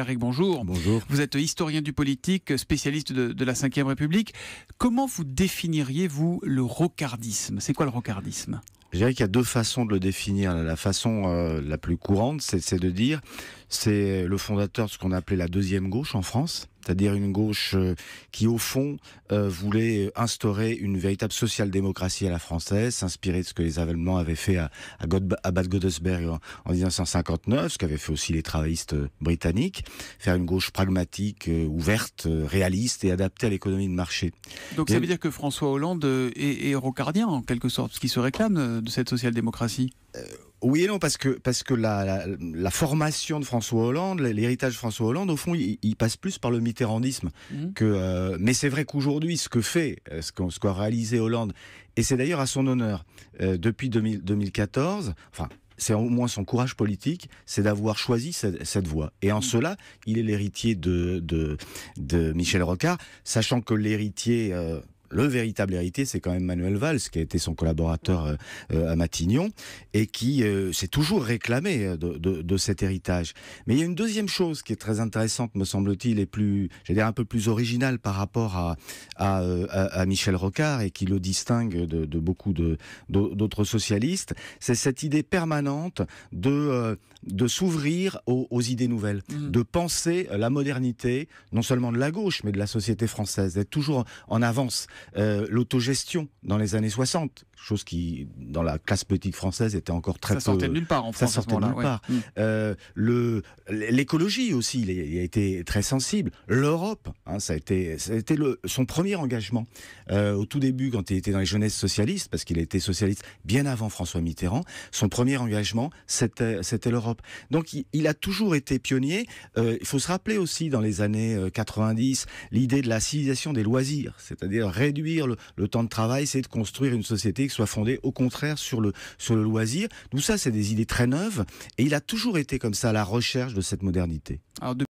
Eric, bonjour. Vous êtes historien du politique, spécialiste de, de la Ve République. Comment vous définiriez-vous le rocardisme C'est quoi le rocardisme je dirais qu'il y a deux façons de le définir. La façon euh, la plus courante, c'est de dire c'est le fondateur de ce qu'on appelait la deuxième gauche en France, c'est-à-dire une gauche euh, qui, au fond, euh, voulait instaurer une véritable social-démocratie à la française, s'inspirer de ce que les Allemands avaient fait à, Bad Godesberg en, 1959, ce qu'avaient fait aussi les travaillistes britanniques, faire une gauche pragmatique, ouverte, réaliste et adaptée à l'économie de marché. Donc ça veut dire que François Hollande est, eurocardien, en quelque sorte, ce qui se réclame de cette social-démocratie euh, oui et non, parce que, parce que la, formation de François Hollande, l'héritage de François Hollande, au fond, il, passe plus par le mitterrandisme. Mhm. Que, euh, mais c'est vrai qu'aujourd'hui, ce que fait, euh, ce qu'a réalisé Hollande, et c'est d'ailleurs à son honneur, depuis 2014, enfin, c'est au moins son courage politique, c'est d'avoir choisi cette, voie. Et en mhm. cela, il est l'héritier de, de, Michel Rocard, sachant que l'héritier le véritable héritier, c'est quand même Manuel Valls, qui a été son collaborateur euh, euh, à Matignon, et qui euh, s'est toujours réclamé de, cet héritage. Mais il y a une deuxième chose qui est très intéressante, me semble-t-il, et plus, dire, un peu plus originale par rapport à, Michel Rocard, et qui le distingue de, beaucoup d'autres socialistes, c'est cette idée permanente de, s'ouvrir aux, idées nouvelles, mmh. de penser la modernité, non seulement de la gauche, mais de la société française, d'être toujours en avance. Euh, l'autogestion dans les années 60, chose qui, dans la classe politique française, était encore très ça sortait de nulle part en France. Ça sortait de nulle part. Mm. Euh, le l'écologie aussi, il a été très sensible. L'Europe, hein, ça a été, son premier engagement euh, au tout début quand il était dans les jeunesses socialistes, parce qu'il était socialiste bien avant François Mitterrand. Son premier engagement, c'était c'était l'Europe. Donc il, a toujours été pionnier. il faut se rappeler aussi dans les années 90 l'idée de la civilisation des loisirs, c'est-à-dire réduire le, temps de travail, c'est de construire une société qui soit fondée au contraire sur le, sur le loisir. Tout ça, c'est des idées très neuves et il a toujours été comme ça à la recherche de cette modernité.